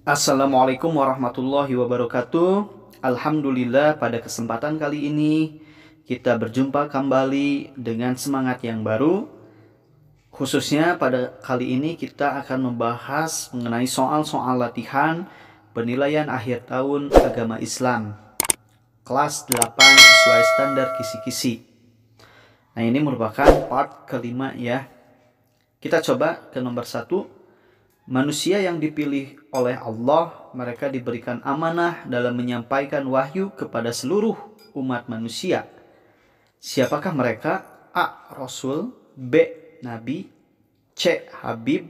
Assalamualaikum warahmatullahi wabarakatuh. Alhamdulillah pada kesempatan kali ini kita berjumpa kembali dengan semangat yang baru. Khususnya pada kali ini kita akan membahas mengenai soal-soal latihan penilaian akhir tahun agama Islam kelas 8 sesuai standar kisi-kisi. Nah, ini merupakan part kelima ya. Kita coba ke nomor satu Manusia yang dipilih oleh Allah, mereka diberikan amanah dalam menyampaikan wahyu kepada seluruh umat manusia. Siapakah mereka? A. Rasul B. Nabi C. Habib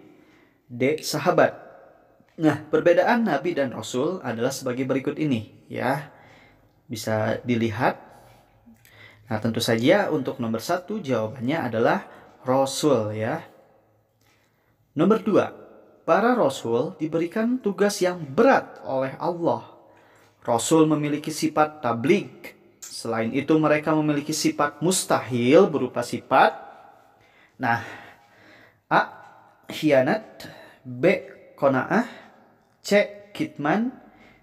D. Sahabat Nah, perbedaan Nabi dan Rasul adalah sebagai berikut ini ya. Bisa dilihat. Nah, tentu saja untuk nomor satu jawabannya adalah Rasul ya. Nomor dua, para rasul diberikan tugas yang berat oleh Allah. Rasul memiliki sifat tablik. Selain itu mereka memiliki sifat mustahil berupa sifat. Nah, A. Hianat. B. Kona'ah. C. Kitman.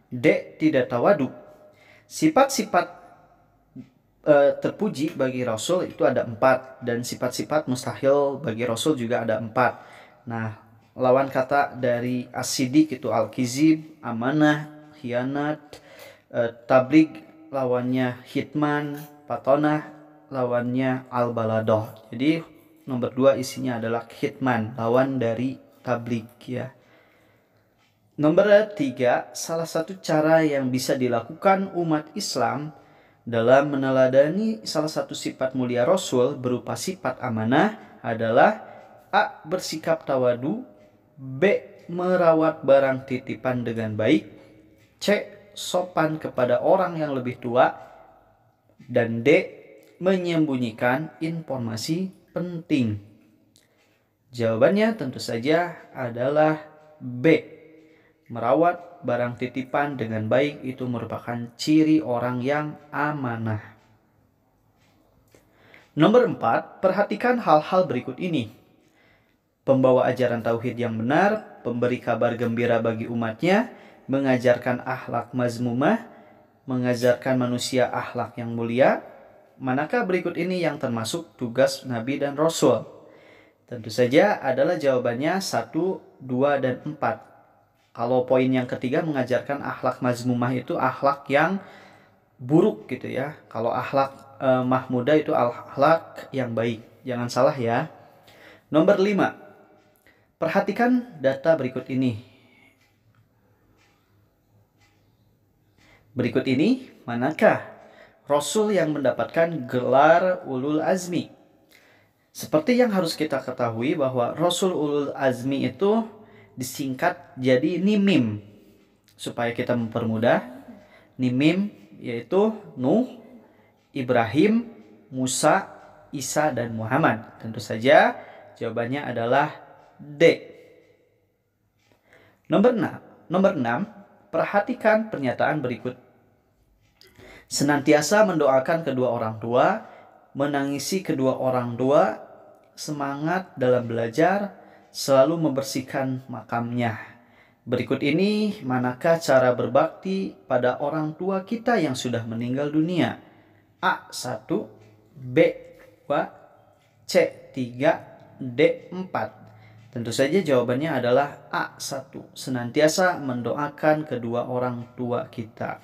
D. Tidak tawadu. Sifat-sifat uh, terpuji bagi Rasul itu ada empat. Dan sifat-sifat mustahil bagi Rasul juga ada empat. Nah, lawan kata dari asidik itu al-kizib, amanah, hianat e, eh, tablik lawannya hitman, patona lawannya al-baladoh. Jadi nomor dua isinya adalah hitman, lawan dari tablik ya. Nomor tiga, salah satu cara yang bisa dilakukan umat Islam dalam meneladani salah satu sifat mulia Rasul berupa sifat amanah adalah A. Bersikap tawadu B. Merawat barang titipan dengan baik. C. Sopan kepada orang yang lebih tua. Dan D. Menyembunyikan informasi penting. Jawabannya tentu saja adalah B. Merawat barang titipan dengan baik itu merupakan ciri orang yang amanah. Nomor 4, perhatikan hal-hal berikut ini pembawa ajaran tauhid yang benar, pemberi kabar gembira bagi umatnya, mengajarkan akhlak mazmumah, mengajarkan manusia akhlak yang mulia. Manakah berikut ini yang termasuk tugas nabi dan rasul? Tentu saja adalah jawabannya 1, 2, dan 4. Kalau poin yang ketiga mengajarkan akhlak mazmumah itu akhlak yang buruk gitu ya. Kalau akhlak eh, mahmuda itu akhlak yang baik. Jangan salah ya. Nomor 5, Perhatikan data berikut ini. Berikut ini, manakah Rasul yang mendapatkan gelar Ulul Azmi? Seperti yang harus kita ketahui bahwa Rasul Ulul Azmi itu disingkat jadi Nimim. Supaya kita mempermudah, Nimim yaitu Nuh, Ibrahim, Musa, Isa, dan Muhammad. Tentu saja jawabannya adalah D. Nomor 6, nomor 6 perhatikan pernyataan berikut. Senantiasa mendoakan kedua orang tua, menangisi kedua orang tua, semangat dalam belajar, selalu membersihkan makamnya. Berikut ini manakah cara berbakti pada orang tua kita yang sudah meninggal dunia? A1, B2, C3, D4. Tentu saja jawabannya adalah A1, senantiasa mendoakan kedua orang tua kita.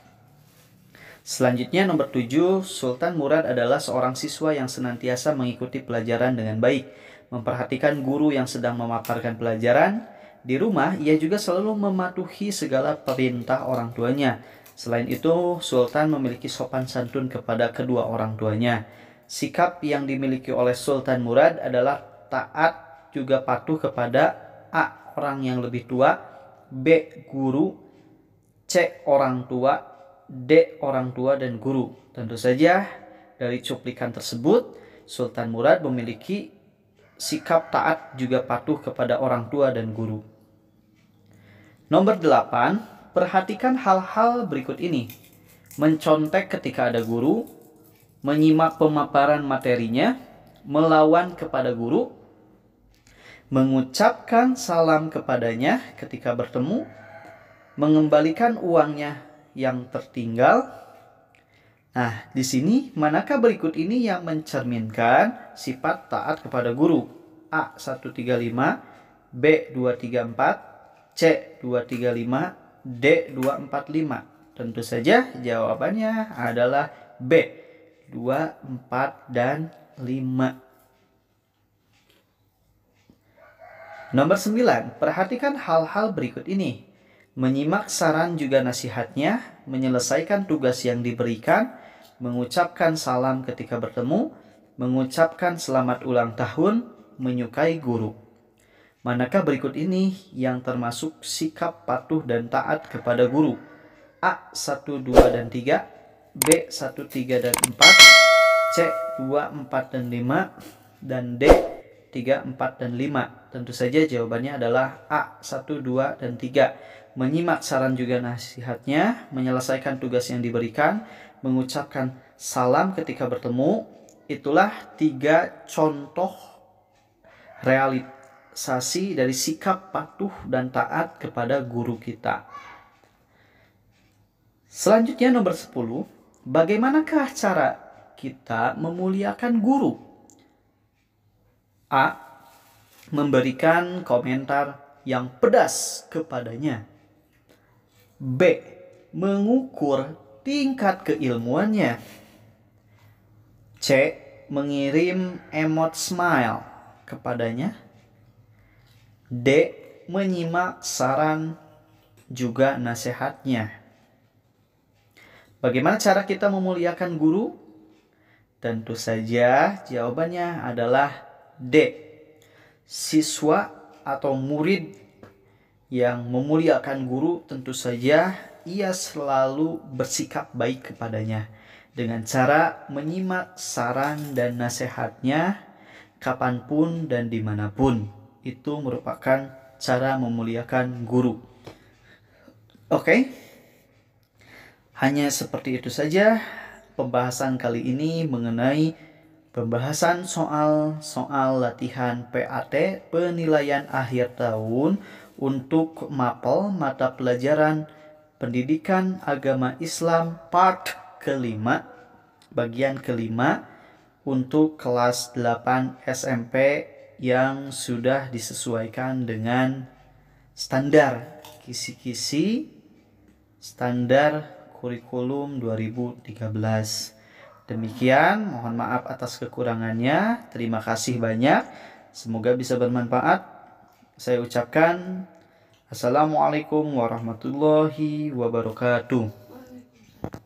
Selanjutnya nomor 7, Sultan Murad adalah seorang siswa yang senantiasa mengikuti pelajaran dengan baik, memperhatikan guru yang sedang memaparkan pelajaran. Di rumah, ia juga selalu mematuhi segala perintah orang tuanya. Selain itu, Sultan memiliki sopan santun kepada kedua orang tuanya. Sikap yang dimiliki oleh Sultan Murad adalah taat juga patuh kepada A. Orang yang lebih tua B. Guru C. Orang tua D. Orang tua dan guru Tentu saja dari cuplikan tersebut Sultan Murad memiliki sikap taat juga patuh kepada orang tua dan guru Nomor 8 Perhatikan hal-hal berikut ini Mencontek ketika ada guru Menyimak pemaparan materinya Melawan kepada guru mengucapkan salam kepadanya ketika bertemu, mengembalikan uangnya yang tertinggal. Nah, di sini manakah berikut ini yang mencerminkan sifat taat kepada guru? A 135, B 234, C 235, D 245. Tentu saja jawabannya adalah B 2, 4 dan 5. Nomor 9, perhatikan hal-hal berikut ini. Menyimak saran juga nasihatnya, menyelesaikan tugas yang diberikan, mengucapkan salam ketika bertemu, mengucapkan selamat ulang tahun, menyukai guru. Manakah berikut ini yang termasuk sikap patuh dan taat kepada guru? A. 1, 2, dan 3 B. 1, 3, dan 4 C. 2, 4, dan 5 dan D. 3, 4, dan 5? Tentu saja jawabannya adalah A, 1, 2, dan 3. Menyimak saran juga nasihatnya, menyelesaikan tugas yang diberikan, mengucapkan salam ketika bertemu. Itulah tiga contoh realisasi dari sikap patuh dan taat kepada guru kita. Selanjutnya nomor 10, bagaimanakah cara kita memuliakan guru? A. Memberikan komentar yang pedas kepadanya. B. Mengukur tingkat keilmuannya. C. Mengirim emot smile kepadanya. D. Menyimak saran juga nasihatnya. Bagaimana cara kita memuliakan guru? Tentu saja jawabannya adalah D. Siswa atau murid yang memuliakan guru tentu saja ia selalu bersikap baik kepadanya dengan cara menyimak saran dan nasihatnya kapanpun dan dimanapun. Itu merupakan cara memuliakan guru. Oke, okay? hanya seperti itu saja pembahasan kali ini mengenai Pembahasan soal-soal latihan PAT penilaian akhir tahun untuk MAPEL mata pelajaran Pendidikan Agama Islam part kelima bagian kelima untuk kelas 8 SMP yang sudah disesuaikan dengan standar kisi-kisi standar kurikulum 2013. Demikian, mohon maaf atas kekurangannya. Terima kasih banyak. Semoga bisa bermanfaat. Saya ucapkan Assalamualaikum warahmatullahi wabarakatuh.